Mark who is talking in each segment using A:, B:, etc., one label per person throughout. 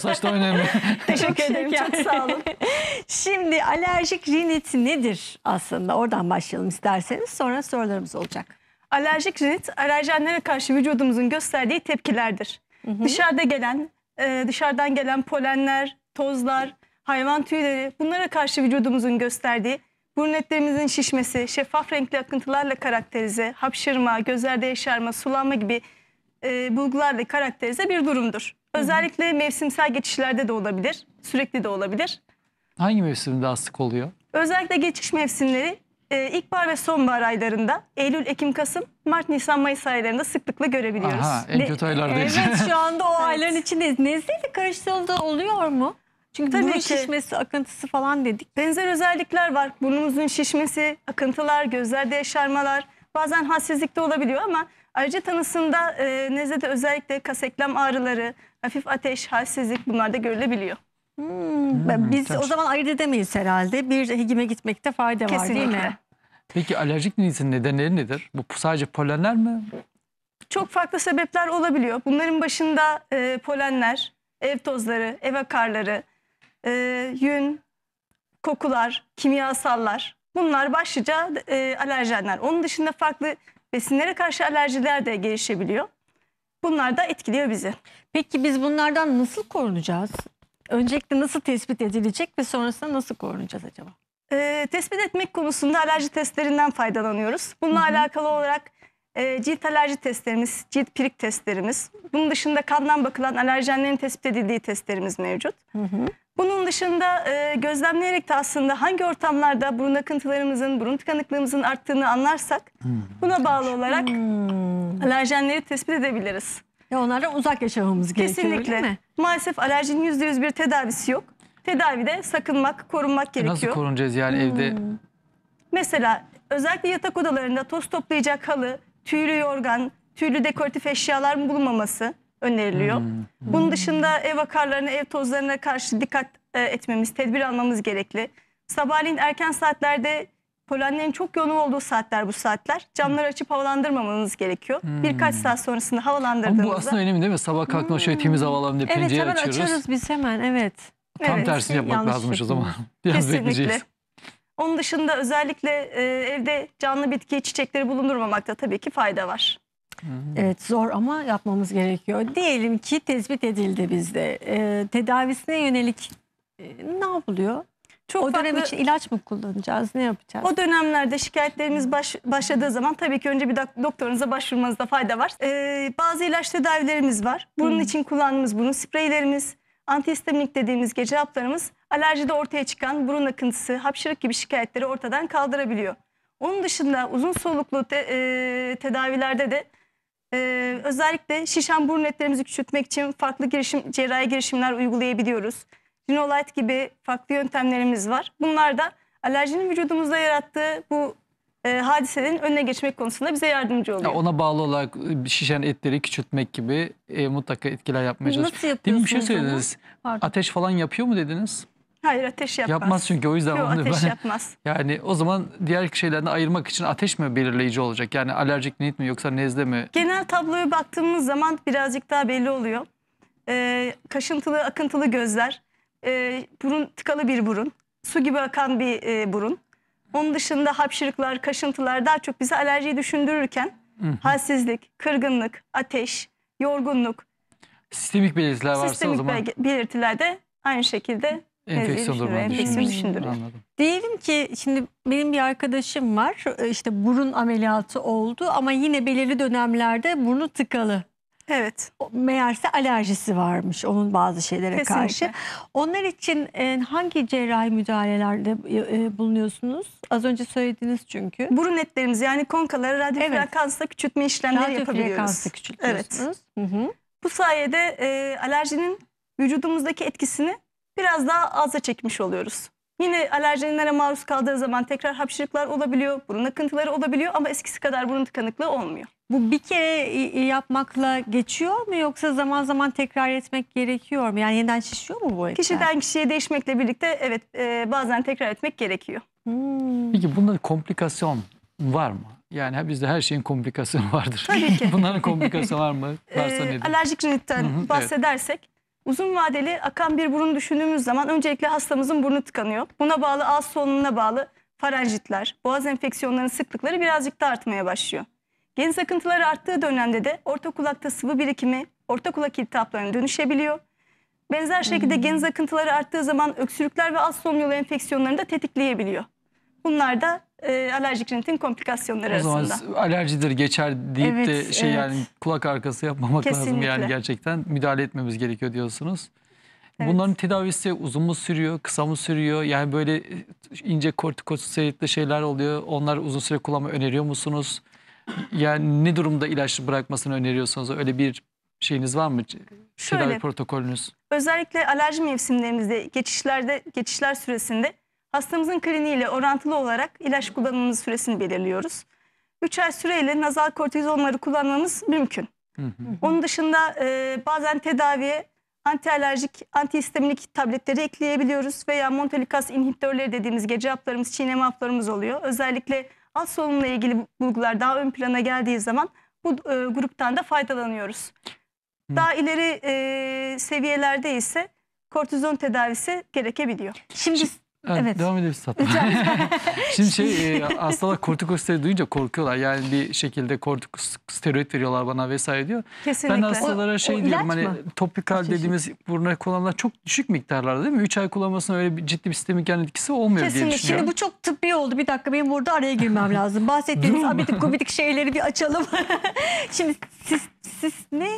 A: Saçta saç önemli. Teşekkür ederim. Çok sağ olun. Şimdi alerjik rinit nedir aslında? Oradan başlayalım isterseniz. Sonra sorularımız olacak. Alerjik rinit,
B: alerjenlere
A: karşı vücudumuzun gösterdiği
B: tepkilerdir. Hı hı. Dışarıda gelen, e, dışarıdan gelen polenler, tozlar, hayvan tüyleri bunlara karşı vücudumuzun gösterdiği burun etlerimizin şişmesi, şeffaf renkli akıntılarla karakterize, hapşırma, gözlerde yaşarma, sulanma gibi e, bulgularla karakterize bir durumdur. Özellikle mevsimsel geçişlerde de olabilir. Sürekli de
C: olabilir. Hangi mevsimde astık oluyor?
B: Özellikle geçiş mevsimleri e, ilkbahar ve sonbahar aylarında Eylül, Ekim, Kasım, Mart, Nisan, Mayıs aylarında sıklıkla görebiliyoruz. Aha, en kötü aylardayız.
C: Evet şu anda
A: o ayların içindeyiz. Nezle karıştırıldığı oluyor mu? Çünkü Tabii burun ki. şişmesi, akıntısı falan dedik. Benzer özellikler var. Burnumuzun şişmesi, akıntılar,
B: gözlerde yaşarmalar, bazen hassizlik de olabiliyor ama ayrıca tanısında e, nezlede özellikle kas ağrıları, hafif ateş, halsizlik bunlar da görülebiliyor. Hmm,
A: hmm, biz tabii. o zaman ayırt edemeyiz herhalde. Bir hekime gitmekte fayda Kesinlikle. var değil mi?
C: Peki alerjik ninsin nedenleri nedir? Bu sadece polenler mi?
A: Çok farklı sebepler
B: olabiliyor. Bunların başında e, polenler, ev tozları, ev akarları, e, yün, kokular, kimyasallar. Bunlar başlıca e, alerjenler. Onun dışında farklı besinlere karşı alerjiler de gelişebiliyor.
A: Bunlar da etkiliyor bizi. Peki biz bunlardan nasıl korunacağız? Öncelikle nasıl tespit edilecek ve sonrasında nasıl korunacağız acaba? E, tespit etmek konusunda alerji testlerinden
B: faydalanıyoruz. Bununla Hı -hı. alakalı olarak e, cilt alerji testlerimiz, cilt pirik testlerimiz, bunun dışında kandan bakılan alerjenlerin tespit edildiği testlerimiz mevcut. Hı hı. Bunun dışında e, gözlemleyerek de aslında hangi ortamlarda burun akıntılarımızın, burun tıkanıklığımızın arttığını anlarsak hmm. buna bağlı olarak hmm. alerjenleri tespit edebiliriz. Ya onlardan uzak yaşamamız gerekiyor Kesinlikle. değil mi? Maalesef alerjinin %100 bir tedavisi yok. Tedavide sakınmak, korunmak e, gerekiyor. Nasıl korunacağız yani hmm. evde? Mesela özellikle yatak odalarında toz toplayacak halı, tüylü yorgan, tüylü dekoratif eşyaların bulunmaması, öneriliyor. Hmm, hmm. Bunun dışında ev akarlarına, ev tozlarına karşı dikkat e, etmemiz, tedbir almamız gerekli. Sabahleyin erken saatlerde polenlerin çok yoğun olduğu saatler bu saatler. Camları açıp havalandırmamamız gerekiyor. Hmm. Birkaç saat sonrasında havalandırdığımızda. Ama bu aslında önemli değil
C: mi? Sabah kalkma şöyle temiz havalandı diye evet, açıyoruz. Evet hemen
B: biz hemen evet. Tam evet, tersini yapmak yanlış lazımmış o zaman. Biraz Kesinlikle. Onun dışında özellikle e, evde canlı bitki çiçekleri bulundurmamakta tabii ki fayda var.
A: Evet zor ama yapmamız gerekiyor. Diyelim ki tespit edildi bizde. E, tedavisine yönelik e, ne yapılıyor? Çok o dönem için ilaç mı kullanacağız? Ne yapacağız? O
B: dönemlerde şikayetlerimiz baş- başladığı zaman tabii ki önce bir doktorunuza başvurmanızda fayda var. Ee, bazı ilaç tedavilerimiz var. Bunun için kullandığımız bunun spreylerimiz, antihistaminik dediğimiz gece haplarımız alerjide ortaya çıkan burun akıntısı, hapşırık gibi şikayetleri ortadan kaldırabiliyor. Onun dışında uzun soluklu te- e, tedavilerde de ee, özellikle şişen burun etlerimizi küçültmek için farklı girişim, cerrahi girişimler uygulayabiliyoruz. Rinolite gibi farklı yöntemlerimiz var. Bunlar da alerjinin vücudumuzda yarattığı bu e, hadiselerin önüne geçmek konusunda bize yardımcı oluyor. Ya
C: ona bağlı olarak e, şişen etleri küçültmek gibi e, mutlaka etkiler yapmaya çalışıyoruz. Nasıl çalışır. yapıyorsunuz? Değil mi? Bir şey söylediniz. Ateş falan yapıyor mu dediniz?
B: Hayır ateş yapmaz. Yapmaz çünkü o yüzden. Yok ateş ben, yapmaz.
C: Yani o zaman diğer şeylerden ayırmak için ateş mi belirleyici olacak? Yani alerjik nit mi yoksa nezle mi?
B: Genel tabloya baktığımız zaman birazcık daha belli oluyor. Ee, kaşıntılı akıntılı gözler, e, burun tıkalı bir burun, su gibi akan bir e, burun. Onun dışında hapşırıklar, kaşıntılar daha çok bize alerjiyi düşündürürken Hı halsizlik, kırgınlık, ateş,
A: yorgunluk.
C: Sistemik belirtiler varsa sistemik o zaman. Sistemik
A: belirtilerde aynı şekilde Enfeksiyon durumunu enfeksiyon düşündürüyor. Anladım. Diyelim ki şimdi benim bir arkadaşım var e, işte burun ameliyatı oldu ama yine belirli dönemlerde burnu tıkalı. Evet. Meğerse alerjisi varmış onun bazı şeylere Kesinlikle. karşı. Onlar için e, hangi cerrahi müdahalelerde e, bulunuyorsunuz? Az önce söylediniz çünkü. Burun etlerimiz yani konkaları radyo evet. küçültme işlemleri radyo yapabiliyoruz. Radyo frekansla Evet.
B: Hı hı. Bu sayede e, alerjinin vücudumuzdaki etkisini biraz daha azza
A: çekmiş oluyoruz. Yine
B: alerjenlere maruz kaldığı zaman tekrar hapşırıklar olabiliyor, burun akıntıları olabiliyor ama eskisi kadar burun tıkanıklığı olmuyor.
A: Bu bir kere yapmakla geçiyor mu yoksa zaman zaman tekrar etmek gerekiyor mu? Yani yeniden şişiyor mu bu etler? Kişiden kişiye değişmekle birlikte evet e, bazen tekrar etmek gerekiyor.
C: Hmm. Peki bunda komplikasyon var mı? Yani bizde her şeyin komplikasyonu vardır. Tabii ki. Bunların komplikasyonu var mı? Varsa e, nedir? Alerjik
B: rinitten bahsedersek evet Uzun vadeli akan bir burun düşündüğümüz zaman öncelikle hastamızın burnu tıkanıyor. Buna bağlı ağız solunumuna bağlı faranjitler, boğaz enfeksiyonlarının sıklıkları birazcık da artmaya başlıyor. Geniz akıntıları arttığı dönemde de orta kulakta sıvı birikimi, orta kulak iltihaplarına dönüşebiliyor. Benzer şekilde geniz hmm. akıntıları arttığı zaman öksürükler ve az solunum yolu enfeksiyonlarını da tetikleyebiliyor. Bunlar da e, alerjik rinitin komplikasyonları o arasında. O zaman
C: alerjidir geçer deyip evet, de şey evet. yani kulak arkası yapmamak Kesinlikle. lazım yani gerçekten müdahale etmemiz gerekiyor diyorsunuz. Evet. Bunların tedavisi uzun mu sürüyor, kısa mı sürüyor? Yani böyle e, ince kortikosteroidli şeyler oluyor. Onlar uzun süre kullanma öneriyor musunuz? Yani ne durumda ilaç bırakmasını öneriyorsunuz? Öyle bir şeyiniz var mı? Şöyle, Tedavi protokolünüz.
B: Özellikle alerji mevsimlerimizde geçişlerde geçişler süresinde Hastamızın kliniğiyle orantılı olarak ilaç kullanımımız süresini belirliyoruz. 3 ay süreyle nazal kortizonları kullanmamız mümkün. Onun dışında e, bazen tedaviye antialerjik, antihistaminik tabletleri ekleyebiliyoruz veya montelik inhibitörleri dediğimiz gece haplarımız, çiğneme haplarımız oluyor. Özellikle alt solunumla ilgili bulgular daha ön plana geldiği zaman bu e, gruptan da faydalanıyoruz. Hı. Daha ileri e, seviyelerde ise kortizon tedavisi gerekebiliyor. Şimdi
C: Evet, evet. Devam edebiliriz hatta. Şimdi şey e, hastalar kortikosteroid duyunca korkuyorlar. Yani bir şekilde kortikosteroid veriyorlar bana vesaire diyor. Kesinlikle. Ben hastalara şey o diyorum hani topikal dediğimiz buruna kullanılan çok düşük miktarlarda değil mi? 3 ay kullanmasına öyle bir ciddi bir sistemik yan etkisi olmuyor Kesinlikle. diye düşünüyorum. Şimdi bu
A: çok tıbbi oldu. Bir dakika benim burada araya girmem lazım. Bahsettiğimiz abidik gubidik şeyleri bir açalım. Şimdi siz, siz ne?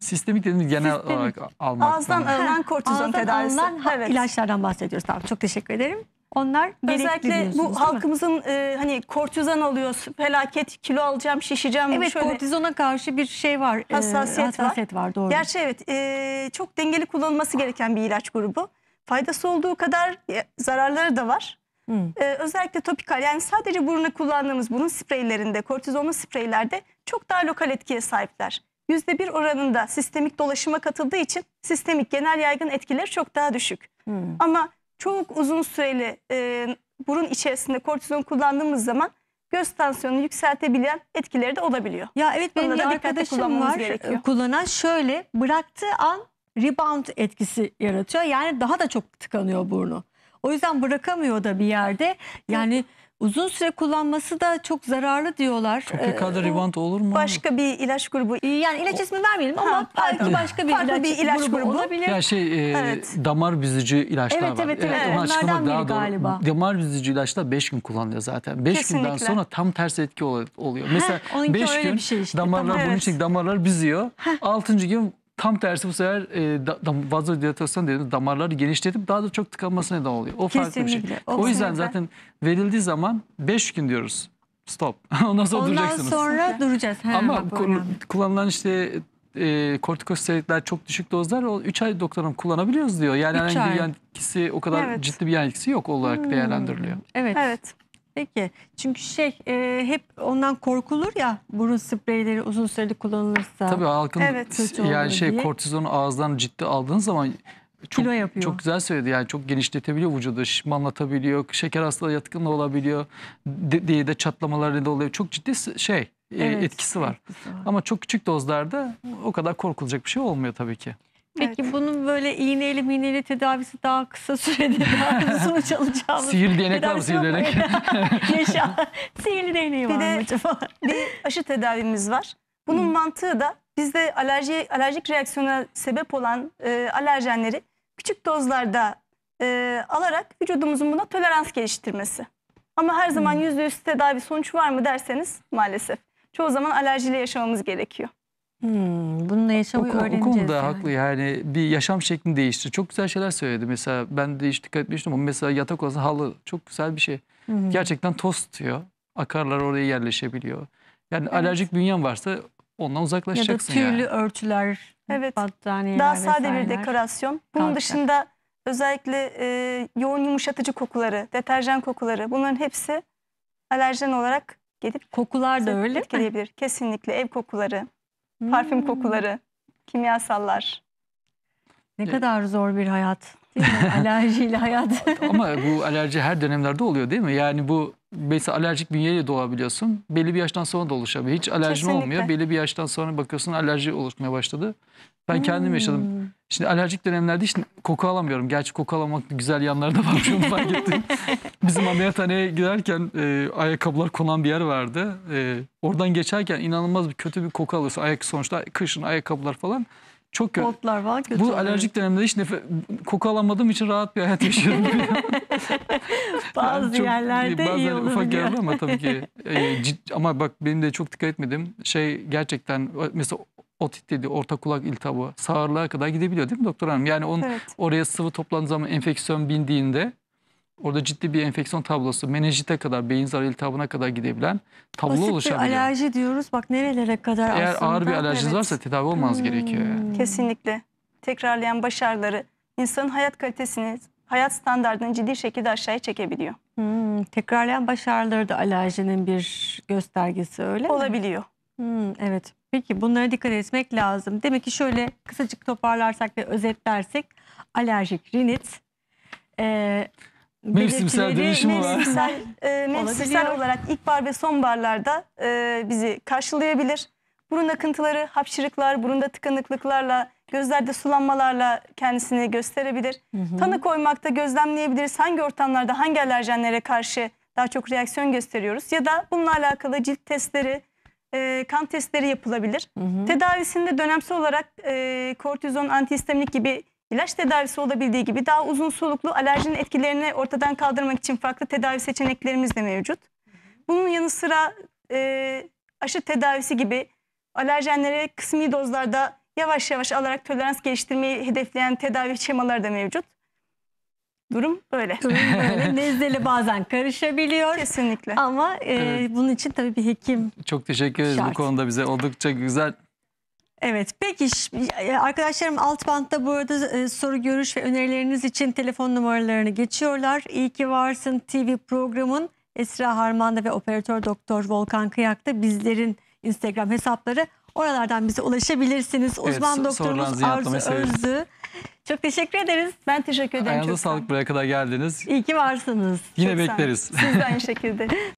C: Sistemik dediğimiz genel Sistemik. olarak almak. Ağızdan sonra. alınan
A: kortizon Ağızdan alınan Evet. ilaçlardan bahsediyoruz. Tamam çok teşekkür ederim.
B: Onlar Özellikle bu halkımızın e, hani kortizon alıyoruz. Felaket kilo alacağım, şişeceğim. Evet şöyle. kortizona karşı bir şey var. e, Hassasiyet var. hassasiyet
A: var. doğru. Gerçi
B: evet e, çok dengeli kullanılması gereken bir ilaç grubu. Faydası olduğu kadar e, zararları da var. Hı. E, özellikle topikal yani sadece buruna kullandığımız burun spreylerinde, kortizonlu spreylerde çok daha lokal etkiye sahipler. %1 oranında sistemik dolaşıma katıldığı için sistemik genel yaygın etkileri çok daha düşük. Hmm. Ama çok uzun süreli e, burun içerisinde kortizon kullandığımız zaman göz
A: tansiyonunu yükseltebilen etkileri de olabiliyor. Ya evet benim bir arkadaşım var e, gerekiyor. kullanan şöyle bıraktığı an rebound etkisi yaratıyor. Yani daha da çok tıkanıyor burnu. O yüzden bırakamıyor da bir yerde. Yani... Evet Uzun süre kullanması da çok zararlı diyorlar. Topikal ee, rivant olur mu? Başka bir ilaç grubu. Yani ilaç ismi vermeyelim ama Ha, belki başka bir Farklı ilaç, bir ilaç grubu, grubu. olabilir. Ya
C: şey e, Evet. damar büzücü ilaçlar Evet, var. evet, evet. onun Onlardan açıklaması biri galiba. Damar büzücü ilaçlar 5 gün kullanılıyor zaten. 5 günden Kesinlikle. sonra tam ters etki oluyor. Mesela onunki 5 gün şey işte. damarlar Tamam, bunun için damarlar büzüyor. 6. gün Tam tersi bu sefer e, da, da, vazodilatasyon dediğimiz damarları genişletip daha da çok tıkanmasına neden oluyor. O farklı Kesinlikle. bir şey. O, o yüzden zaten verildiği zaman 5 gün diyoruz. Stop. Ondan sonra Ondan duracaksınız. Ondan
A: sonra duracağız. He, Ama
C: kullanılan işte e, kortikosteroidler çok düşük dozlar o 3 ay doktorum kullanabiliyoruz diyor. Yani herhangi bir yan o kadar evet. ciddi bir yan yok olarak hmm. değerlendiriliyor.
A: Evet. Evet. Peki çünkü şey e, hep ondan korkulur ya burun spreyleri uzun süreli kullanılırsa. Tabii halkın Evet, yani şey diye.
C: kortizonu ağızdan ciddi aldığın zaman çok Kilo yapıyor. çok güzel söyledi. Yani çok genişletebiliyor vücudu, şişmanlatabiliyor, şeker hastalığı yatkın da olabiliyor. diye de çatlamalar da oluyor. Çok ciddi şey e, Evet, etkisi var. etkisi var. Ama çok küçük dozlarda o kadar korkulacak bir şey olmuyor tabii ki.
A: Peki evet. bunun böyle iğneyle miğneyle tedavisi daha kısa sürede
C: daha sonuç alacağımız. Sihirli değnek var mı sihirli değnek?
A: Yaşa. Sihirli değneği
B: var mı acaba? Bir aşı tedavimiz var. Bunun hmm. mantığı da bizde alerji, alerjik reaksiyona sebep olan e, alerjenleri küçük dozlarda e, alarak vücudumuzun buna tolerans geliştirmesi. Ama her zaman yüzde yüz tedavi sonuç var mı derseniz maalesef. Çoğu zaman alerjiyle yaşamamız gerekiyor.
A: Hmm, bununla yaşamayı
C: o, öğreneceğiz. O konuda yani. haklı yani bir yaşam şeklini değişti. Çok güzel şeyler söyledi mesela ben de hiç dikkat etmiştim ama mesela yatak odası halı çok güzel bir şey. Hmm. Gerçekten toz tutuyor. Akarlar oraya yerleşebiliyor. Yani evet. alerjik bünyen varsa ondan uzaklaşacaksın yani. Ya da tüylü
A: yani. örtüler,
B: evet. battaniyeler Daha sade vesaireler. bir dekorasyon. Bunun Kalkacak. dışında özellikle e, yoğun yumuşatıcı kokuları, deterjan kokuları bunların hepsi alerjen olarak gelip kokular da öyle etkileyebilir. Mi? Kesinlikle ev kokuları, Parfüm hmm. kokuları,
A: kimyasallar. Ne Evet. kadar zor bir hayat. Değil mi? Alerjiyle hayat.
C: Ama bu alerji her dönemlerde oluyor değil mi? Yani bu mesela alerjik bünyeyle doğabiliyorsun. Belli bir yaştan sonra da oluşabiliyor. Hiç alerjin Kesinlikle. olmuyor. Belli bir yaştan sonra bakıyorsun alerji oluşmaya başladı. Ben kendim yaşadım. Hmm. Şimdi alerjik dönemlerde hiç koku alamıyorum. Gerçi koku alamak güzel yanları da var. Şunu fark ettim. Bizim ameliyathaneye giderken e, ayakkabılar konan bir yer vardı. E, oradan geçerken inanılmaz bir kötü bir koku alıyorsun. Ayak sonuçta kışın ayakkabılar falan. Çok kötü. Botlar var kötü. Bu alerjik dönemde hiç nefe, koku alamadığım için rahat bir hayat yaşıyorum. Bazı yani çok, yerlerde e, bazen iyi olur. ufak yerler ama tabii ki. E, cid, ama bak benim de çok dikkat etmedim. Şey gerçekten mesela otit dedi, orta kulak iltihabı, sağırlığa kadar gidebiliyor değil mi doktor hanım? Yani onun evet. oraya sıvı toplandığı zaman enfeksiyon bindiğinde orada ciddi bir enfeksiyon tablosu menenjite kadar, beyin zarı iltihabına kadar gidebilen tablo Basit oluşabiliyor. Basit bir alerji
A: diyoruz. Bak nerelere kadar Eğer aslında. Eğer ağır bir
C: alerjiniz evet. varsa tedavi olmaz hmm. gerekiyor. Yani.
B: Kesinlikle. Tekrarlayan başarıları insanın hayat kalitesini, hayat standartını ciddi şekilde aşağıya çekebiliyor.
A: Hmm. Tekrarlayan başarıları da alerjinin bir göstergesi öyle Olabiliyor. Mi? Hmm, evet. Peki bunlara dikkat etmek lazım. Demek ki şöyle kısacık toparlarsak ve özetlersek alerjik rinit e, Mevsimsel belirtileri- var. E, mevsimsel, e, mevsimsel Olabiliyor. olarak ilkbahar ve sonbaharlarda
B: e, bizi karşılayabilir. Burun akıntıları, hapşırıklar, burunda tıkanıklıklarla, gözlerde sulanmalarla kendisini gösterebilir. Tanı koymakta gözlemleyebiliriz hangi ortamlarda hangi alerjenlere karşı daha çok reaksiyon gösteriyoruz. Ya da bununla alakalı cilt testleri, e, kan testleri yapılabilir. Hı hı. Tedavisinde dönemsel olarak e, kortizon, antihistaminik gibi ilaç tedavisi olabildiği gibi daha uzun soluklu alerjinin etkilerini ortadan kaldırmak için farklı tedavi seçeneklerimiz de mevcut. Bunun yanı sıra e, aşı tedavisi gibi alerjenlere kısmi dozlarda yavaş yavaş alarak tolerans geliştirmeyi hedefleyen tedavi şemaları da mevcut. Durum
A: böyle. Durum böyle. Nezleli bazen karışabiliyor. Kesinlikle. Ama e, evet. bunun için tabii bir hekim
C: Çok teşekkür ederiz bu konuda bize oldukça güzel
A: Evet peki e, arkadaşlarım alt bantta bu arada e, soru görüş ve önerileriniz için telefon numaralarını geçiyorlar. İyi ki varsın TV programın Esra Harmanda ve operatör doktor Volkan Kıyak'ta bizlerin Instagram hesapları. Oralardan bize ulaşabilirsiniz. Uzman evet, doktorumuz Arzu Özlü. Çok teşekkür ederiz. Ben teşekkür ederim. Ayağınıza
C: sağlık. Buraya kadar geldiniz.
A: İyi ki varsınız. Yine çok bekleriz. Siz de aynı şekilde.